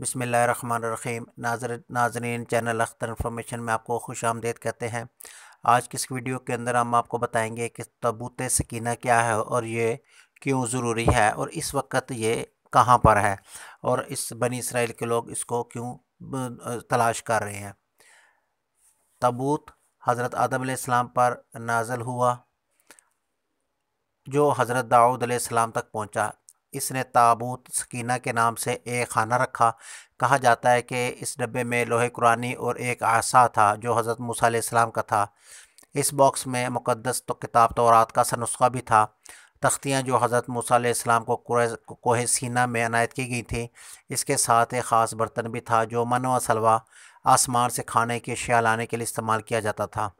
बसमीम नाजर नाजरीन channel Akhtar information में आपको खुश आमदेद कहते हैं आज की इस वीडियो के अंदर हम आपको बताएंगे कि तबूत सकीना क्या है और ये क्यों ज़रूरी है और इस वक्त ये कहाँ पर है और इस बनी इसराइल के लोग इसको क्यों तलाश कर रहे हैं तबूत हज़रत आदम आसमाम पर नाजल हुआ जो हज़रत दाऊद सलाम तक पहुँचा इसने ताबूत सकीना के नाम से एक खाना रखा कहा जाता है कि इस डब्बे में लोहे कुरानी और एक आसा था जो हज़रत मूसम का था इस बॉक्स में मुक़दस तो किताब तौरात का सनुस्खा भी था तख्तियाँ जो हज़रत मूसम को कोह सीना में अनायत की गई थी इसके साथ एक ख़ास बर्तन भी था जो व सलवा आसमान से खाने की अशिया लाने के लिए इस्तेमाल किया जाता था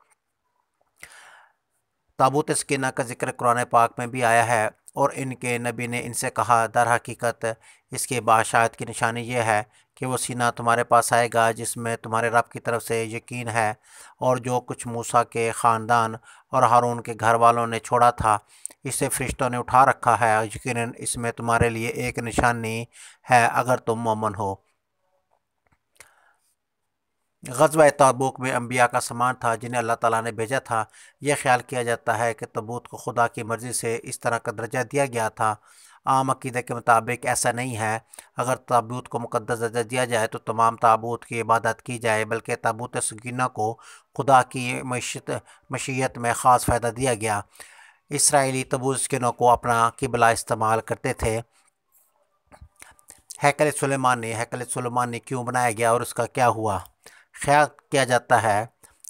ताबूत सकीना का जिक्र कुरान पाक में भी आया है और इनके नबी ने इनसे कहा दर हकीकत इसके बादशाहत की निशानी यह है कि वो सीना तुम्हारे पास आएगा जिसमें तुम्हारे रब की तरफ से यकीन है और जो कुछ मूसा के ख़ानदान और हारून के घर वालों ने छोड़ा था इसे फरिश्तों ने उठा रखा है यकीन इसमें तुम्हारे लिए एक निशानी है अगर तुम ममन हो गजब तबूक में अम्बिया का सामान था जिन्हें अल्लाह ताला ने भेजा था यह ख्याल किया जाता है कि तबूत को खुदा की मर्ज़ी से इस तरह का दर्जा दिया गया था आम अकीदे के मुताबिक ऐसा नहीं है अगर ताबूत को मुकदस दर्जा दिया जाए तो तमाम ताबूत की इबादत की जाए बल्कि ताबूत सगीना को खुदा की मशीत में ख़ास फ़ायदा दिया गया इसराइली तबूतनों को अपना किबला इस्तेमाल करते थे हैकल सलेमानी हैकल सलेमानी क्यों बनाया गया और उसका क्या हुआ ख्याल किया जाता है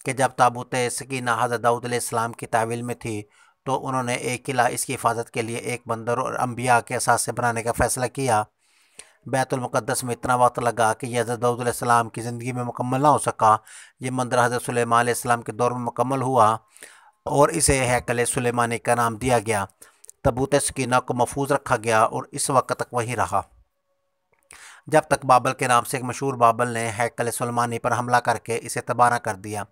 कि जब ताबूत सकीना हज़रत दाऊद इस्लाम की तावील में थी तो उन्होंने एक किला इसकी हिफाजत के लिए एक बंदर और अम्बिया के असास से बनाने का फ़ैसला किया बैतुलमक़दस में इतना वक्त लगा कि यह हज़रत दाऊदम की ज़िंदगी में मुकम्मल ना हो सका ये मंदिर हज़रत सलेमान के दौर में मुकम्मल हुआ और इसे हैकल सलेमानी का नाम दिया गया तबूत सकीना को महफूज रखा गया और इस वक्त तक वहीं रहा जब तक बाबल के नाम से एक मशहूर बाबल ने हैकल सलमानी पर हमला करके इसे तबाह कर दिया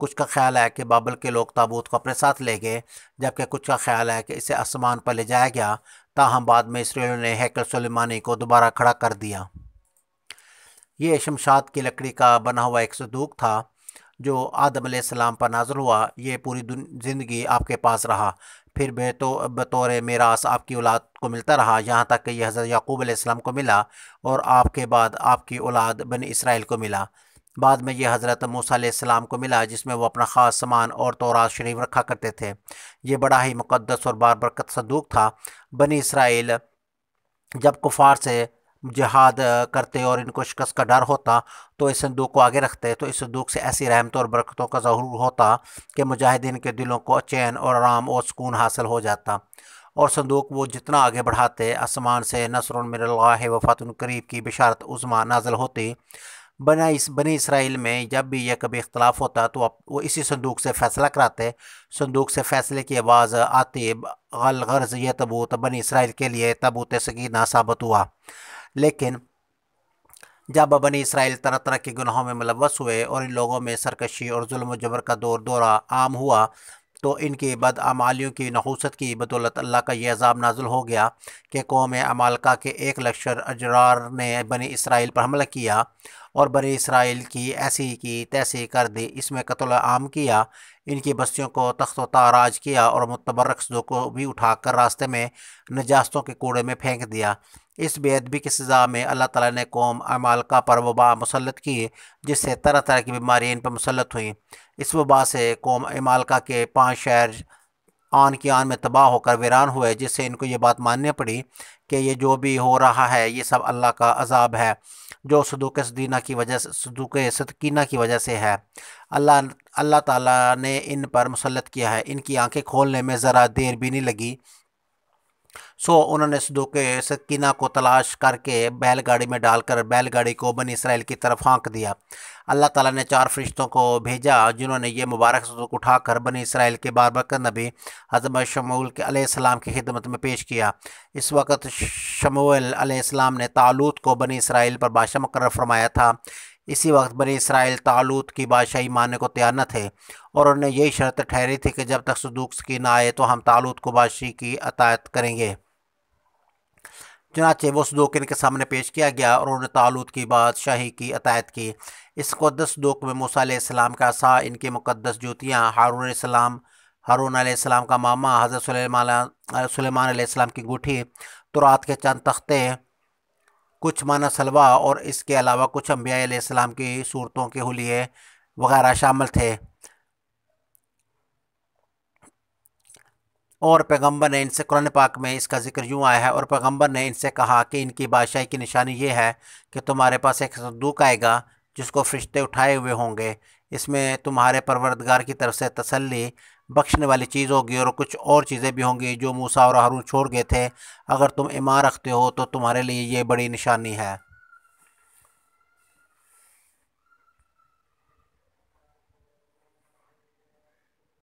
कुछ का ख्याल है कि बाबल के लोग ताबूत को अपने साथ ले गए जबकि कुछ का ख्याल है कि इसे आसमान पर ले जाया गया ताहम बाद में इसराइलों ने हैकल सलेमानी को दोबारा खड़ा कर दिया ये शमशाद की लकड़ी का बना हुआ एक सदूक था जो आदम सलाम पर नाजर हुआ ये पूरी ज़िंदगी आपके पास रहा फिर मैं तो बतौर मेरास आपकी औलाद को मिलता रहा यहाँ तक कि यह हज़रत याकूब अलैहिस्सलाम को मिला और आपके बाद आपकी औलाद बन इसराइल को मिला बाद में यह हज़रत मूसम को मिला जिसमें वो अपना ख़ास सामान और तोरात शरीफ रखा करते थे ये बड़ा ही मुक़दस और बार बरकत सदूक था बनी इसराइल जब कुफार से जहाद करते और इनको शिकस्त का डर होता तो इस संदूक को आगे रखते तो इस संदूक से ऐसी रहमतों और बरकतों का ज़हूर होता कि मुजाहिदीन के दिलों को चैन और आराम और सुकून हासिल हो जाता और संदूक वो जितना आगे बढ़ाते आसमान से नसर मिल्ला वफात करीब की बिशारत उज़मा नाजल होती बना इस बनी इसराइल में जब भी यह कभी इख्तलाफ होता तो वो इसी संदूक से फ़ैसला कराते संदूक से फ़ैसले की आवाज़ आती गल गर्ज़ यह तबूत बनी इसराइल के लिए तबूत सगीना साबित हुआ लेकिन जब बनी इसराइल तरह तरह के गुनाहों में मुलवस हुए और इन लोगों में सरकशी और जुल्म जबर का दौर दौरा आम हुआ तो इनकी बदआमालियों की नहूसत की बदौलत अल्लाह का यह अजाब नाजुल हो गया कि कौम अमालका के एक लश्कर अजरार ने बनी इसराइल पर हमला किया और बनी इसराइल की ऐसी की तैसी कर दी इसमें कत्ल आम किया इनकी बस्तियों को तख्त किया और मुतबरक को भी उठाकर रास्ते में नजास्तों के कूड़े में फेंक दिया इस बेअदबी की सज़ा में अल्लाह ताला ने कौम का पर वबा मुसलत की जिससे तरह तरह की बीमारियाँ इन पर मुसलत हुई इस वबा से कौम अमालका के पाँच शहर आन की आन में तबाह होकर वीरान हुए जिससे इनको ये बात माननी पड़ी कि ये जो भी हो रहा है ये सब अल्लाह का अजाब है जो सदूक सदीना की वजह से सदूक सदकीना की वजह से है अल्लाह अल्लाह ताला ने इन पर मुसलत किया है इनकी आंखें खोलने में ज़रा देर भी नहीं लगी सो उन्होंने सदूके सकीना को तलाश करके बैलगाड़ी में डालकर बैलगाड़ी को बनी इसराइल की तरफ हाँक दिया अल्लाह ताला ने चार फरिश्तों को भेजा जिन्होंने ये मुबारक सदूक उठाकर बनी इसराइल के बारबकर नबी हजम शमूल के की खिदमत में पेश किया इस वक्त शमूल सलाम ने तालूत को बनी इसराइल पर बादशाह मुकर फरमाया था इसी वक्त बनी इसराइल तालूत की बादशाही मानने को तैयार न थे और उन्होंने यही शर्त ठहरी थी कि जब तक सदूक सकीना आए तो हम तालूत को बादशाही की अतायत करेंगे चुनाचे वो सदोक इनके सामने पेश किया गया और उन्होंने तालूत की बादशाही की अतायत की इस मुकदस सदोक में मूसा का सा इनकी मुकदस जूतियाँ हारून सलाम हारून आलाम का मामा हज़रत सलेमान की गुठी तुरात के चंद तख्ते कुछ माना सलवा और इसके अलावा कुछ अम्बिया की सूरतों के हलिए वगैरह शामिल थे और पैगंबर ने इनसे कुरान पाक में इसका जिक्र यूँ आया है और पैगंबर ने इनसे कहा कि इनकी बादशाही की निशानी ये है कि तुम्हारे पास एक सदूक आएगा जिसको फरिश्ते उठाए हुए होंगे इसमें तुम्हारे परवरदगार की तरफ से तसल्ली बख्शने वाली चीज़ होगी और कुछ और चीज़ें भी होंगी जो मूसा और हारून छोड़ गए थे अगर तुम इमार रखते हो तो तुम्हारे लिए ये बड़ी निशानी है